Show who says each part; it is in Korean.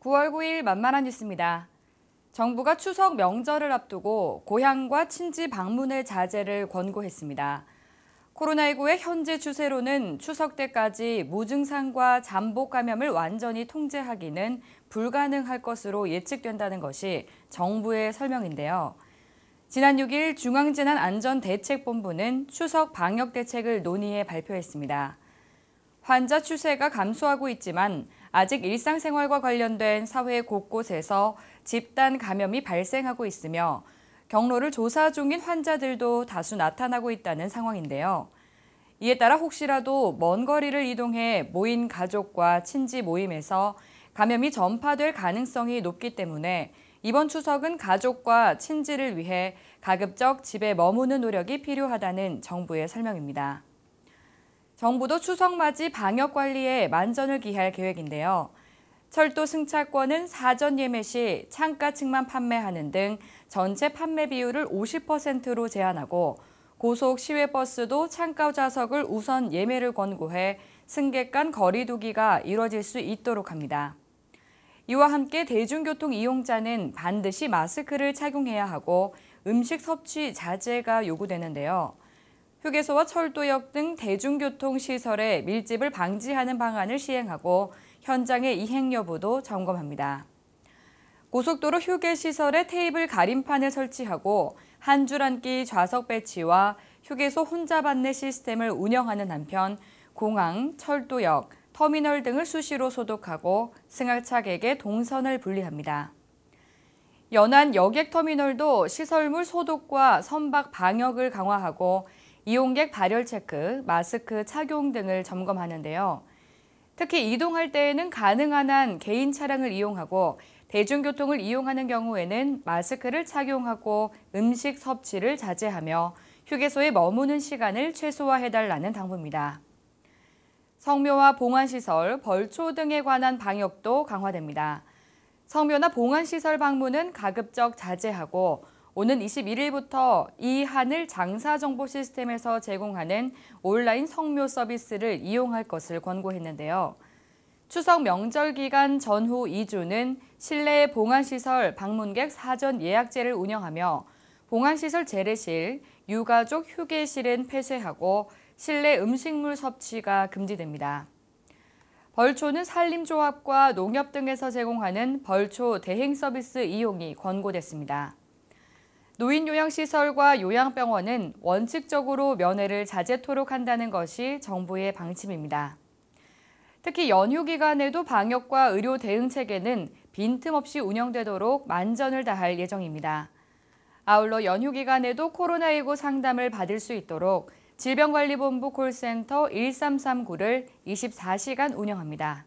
Speaker 1: 9월 9일 만만한 뉴스입니다. 정부가 추석 명절을 앞두고 고향과 친지 방문의 자제를 권고했습니다. 코로나19의 현재 추세로는 추석 때까지 무증상과 잠복 감염을 완전히 통제하기는 불가능할 것으로 예측된다는 것이 정부의 설명인데요. 지난 6일 중앙재난안전대책본부는 추석 방역 대책을 논의해 발표했습니다. 환자 추세가 감소하고 있지만 아직 일상생활과 관련된 사회 곳곳에서 집단 감염이 발생하고 있으며 경로를 조사 중인 환자들도 다수 나타나고 있다는 상황인데요. 이에 따라 혹시라도 먼 거리를 이동해 모인 가족과 친지 모임에서 감염이 전파될 가능성이 높기 때문에 이번 추석은 가족과 친지를 위해 가급적 집에 머무는 노력이 필요하다는 정부의 설명입니다. 정부도 추석 맞이 방역 관리에 만전을 기할 계획인데요. 철도 승차권은 사전 예매 시창가측만 판매하는 등 전체 판매 비율을 50%로 제한하고 고속 시외버스도 창가 좌석을 우선 예매를 권고해 승객 간 거리 두기가 이뤄질 수 있도록 합니다. 이와 함께 대중교통 이용자는 반드시 마스크를 착용해야 하고 음식 섭취 자제가 요구되는데요. 휴게소와 철도역 등 대중교통 시설의 밀집을 방지하는 방안을 시행하고 현장의 이행 여부도 점검합니다. 고속도로 휴게 시설에 테이블 가림판을 설치하고 한줄안기 좌석 배치와 휴게소 혼잡안내 시스템을 운영하는 한편 공항, 철도역, 터미널 등을 수시로 소독하고 승하차객의 동선을 분리합니다. 연안 여객터미널도 시설물 소독과 선박 방역을 강화하고 이용객 발열 체크, 마스크 착용 등을 점검하는데요. 특히 이동할 때에는 가능한 한 개인 차량을 이용하고 대중교통을 이용하는 경우에는 마스크를 착용하고 음식 섭취를 자제하며 휴게소에 머무는 시간을 최소화해달라는 당부입니다. 성묘와 봉안시설, 벌초 등에 관한 방역도 강화됩니다. 성묘나 봉안시설 방문은 가급적 자제하고 오는 21일부터 이 하늘 장사 정보 시스템에서 제공하는 온라인 성묘 서비스를 이용할 것을 권고했는데요. 추석 명절 기간 전후 2주는 실내 봉안시설 방문객 사전 예약제를 운영하며 봉안시설 재래실, 유가족 휴게실은 폐쇄하고 실내 음식물 섭취가 금지됩니다. 벌초는 산림조합과 농협 등에서 제공하는 벌초 대행 서비스 이용이 권고됐습니다. 노인요양시설과 요양병원은 원칙적으로 면회를 자제토록 한다는 것이 정부의 방침입니다. 특히 연휴 기간에도 방역과 의료 대응 체계는 빈틈없이 운영되도록 만전을 다할 예정입니다. 아울러 연휴 기간에도 코로나19 상담을 받을 수 있도록 질병관리본부 콜센터 1339를 24시간 운영합니다.